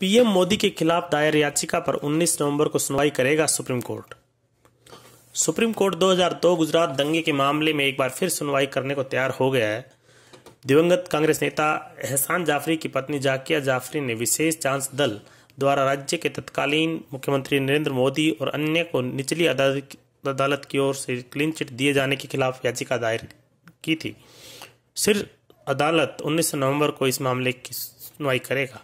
PM Modi के खिलाफ दायर याचिका पर 19 नवंबर को सुनवाई करेगा Supreme Court Supreme Court 2002 Gujarat दंगे के मामले में एक बार फिर सुनवाई करने को तैयार हो गया है दिवंगत कांग्रेस नेता एहसान जाफरी की पत्नी जाकिया जाफरी ने विशेष जांच दल द्वारा राज्य के तत्कालीन मुख्यमंत्री नरेंद्र मोदी और अन्य को निचली अदालत की ओर से क्लीन चिट दिए जाने के खिलाफ याचिका दायर की थी सिर अदालत 19 नवंबर को इस मामले की सुनवाई करेगा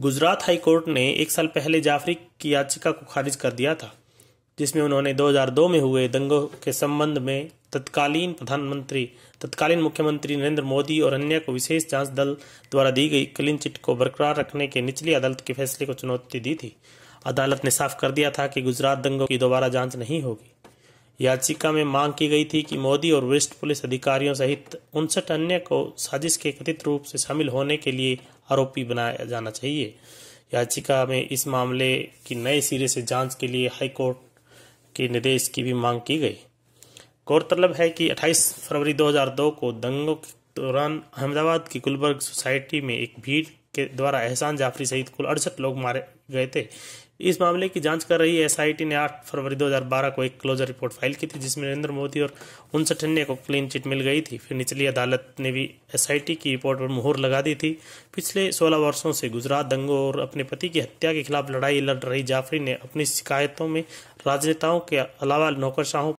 गुजरात हाईकोर्ट ने एक साल पहले जाफरी की याचिका को खारिज कर दिया था जिसमें उन्होंने 2002 में हुए दंगों के संबंध में तत्कालीन प्रधानमंत्री तत्कालीन मुख्यमंत्री नरेंद्र मोदी और अन्य को विशेष जांच दल द्वारा दी गई क्लीन चिट को बरकरार रखने के निचली अदालत के फैसले को चुनौती दी थी अदालत ने साफ कर दिया था कि गुजरात दंगों की दोबारा जांच नहीं होगी याचिका में मांग की गई थी कि मोदी और वरिष्ठ पुलिस अधिकारियों सहित उनसठ अन्य को साजिश के कथित रूप से शामिल होने के लिए आरोपी बनाया जाना चाहिए याचिका में इस मामले की नए सिरे से जांच के लिए हाईकोर्ट के निर्देश की भी मांग की गई गौरतलब है कि 28 फरवरी 2002 को दंगों के दौरान अहमदाबाद की गुलबर्ग सोसाइटी में एक भीड़ के द्वारा एहसान जाफरी सहित कुल अड़सठ लोग मारे गए थे इस मामले की जांच कर रही एसआईटी ने 8 फरवरी 2012 को एक क्लोजर रिपोर्ट फाइल की थी जिसमें नरेंद्र मोदी और उनसठ अन्य को क्लीन चिट मिल गई थी फिर निचली अदालत ने भी एसआईटी की रिपोर्ट पर मुहर लगा दी थी पिछले 16 वर्षों से गुजरात दंगों और अपने पति की हत्या के खिलाफ लड़ाई लड़ रही जाफरी ने अपनी शिकायतों में राजनेताओं के अलावा नौकरशाहों